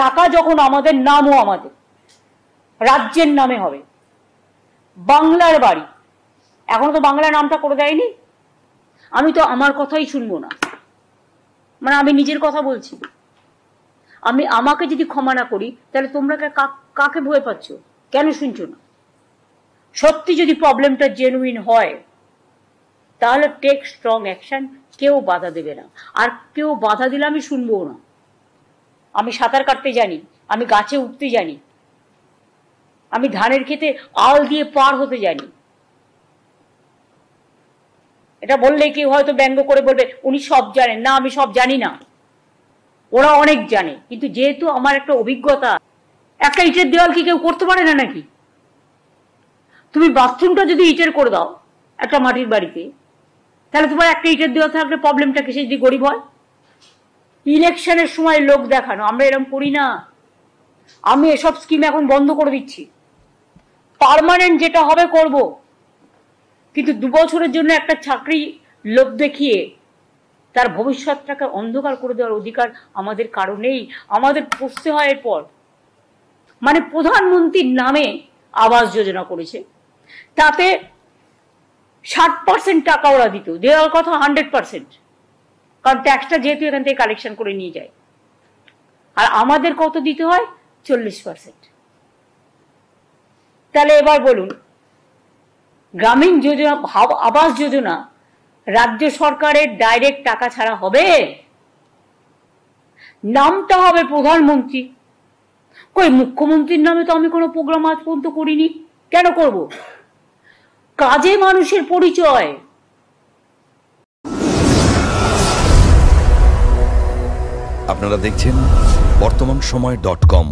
টাকা যখন আমাদের নামও আমাদের রাজ্যের নামে হবে বাংলার বাড়ি এখন তো বাংলা নামটা করে দেয়নি আমি তো আমার কথাই শুনবো না মানে আমি নিজের কথা বলছি আমি আমাকে যদি ক্ষমা না করি তাহলে তোমরা কাকে ভয় পাচ্ছ কেন শুনছো না সত্যি যদি প্রবলেমটা জেনুইন হয় তাহলে টেক স্ট্রং অ্যাকশন কেউ বাধা দেবে না আর কেউ বাধা দিলে আমি শুনবো না আমি সাঁতার কাটতে জানি আমি গাছে উঠতে জানি আমি ধানের খেতে আল দিয়ে পার হতে জানি এটা বললে কেউ হয়তো ব্যঙ্গ করে বলবে উনি সব জানেন না আমি সব জানি না ওরা অনেক জানে কিন্তু যেহেতু আমার একটা অভিজ্ঞতা একটা ইটের দেওয়াল কি কেউ করতে পারে না নাকি তুমি বাথরুমটা যদি ইটের করে দাও একটা মাটির বাড়িতে তাহলে তোমার একটা ইটের দেওয়াল থাকলে প্রবলেমটা কিসে যদি গরিব হয় ইলেকশনের সময় লোক দেখানো আমরা এরম করি না আমি এসব স্কিম এখন বন্ধ করে দিচ্ছি পারমানেন্ট যেটা হবে করব কিন্তু দু বছরের জন্য একটা চাকরি লোক দেখিয়ে তার ভবিষ্যৎটাকে অন্ধকার করে দেওয়ার অধিকার আমাদের কারো নেই আমাদের পড়তে হয় এরপর মানে প্রধানমন্ত্রীর নামে আবাস যোজনা করেছে তাতে ষাট পার্সেন্ট টাকা ওরা দিত দেওয়ার কথা হান্ড্রেড পার্সেন্ট কারণ ট্যাক্সটা যেহেতু এখান থেকে কালেকশন করে নিয়ে যায় আর আমাদের কত দিতে হয় চল্লিশ পার্সেন্ট তাহলে এবার বলুন গ্রামীণ যোজনা আবাস যোজনা রাজ্য সরকারের ডাইরেক্ট টাকা ছাড়া হবে নামটা হবে প্রধানমন্ত্রী কই মুখ্যমন্ত্রীর নামে তো আমি কোনো প্রোগ্রাম আজ পর্যন্ত করিনি কেন করব কাজে মানুষের পরিচয় আপনারা দেখছেন বর্তমান সময় ডট কম